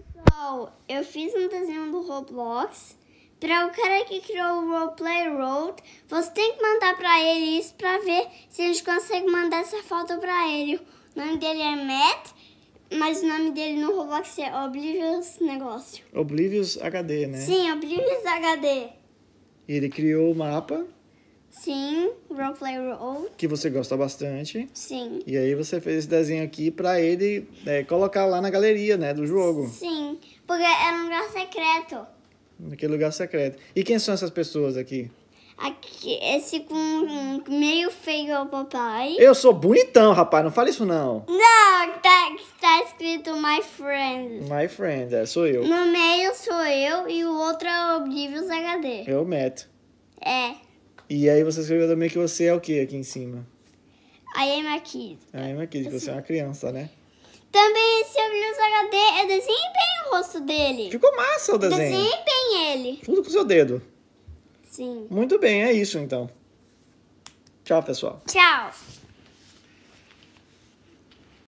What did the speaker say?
pessoal, eu fiz um desenho do Roblox para o cara que criou o Roleplay Road. Você tem que mandar para ele isso para ver se a gente consegue mandar essa foto para ele. O nome dele é Matt, mas o nome dele no Roblox é Oblivious Negócio. Oblivious HD, né? Sim, Oblivious HD. Ele criou o mapa Sim, Roleplay role Que você gosta bastante. Sim. E aí você fez esse desenho aqui pra ele é, colocar lá na galeria, né, do jogo. Sim, porque é um lugar secreto. Naquele lugar secreto. E quem são essas pessoas aqui? Aqui, esse com meio feio é o papai. Eu sou bonitão, rapaz, não fala isso não. Não, tá, tá escrito My Friend. My Friend, é, sou eu. No meio sou eu e o outro é o Oblivious HD. Eu meto. É. E aí você escreveu também que você é o que aqui em cima? I am a kid. I am a kid, que você é uma criança, né? Também esse abrir é os HD, eu desenho bem o rosto dele. Ficou massa o desenho. desenhei bem ele. Tudo com o seu dedo. Sim. Muito bem, é isso então. Tchau, pessoal. Tchau.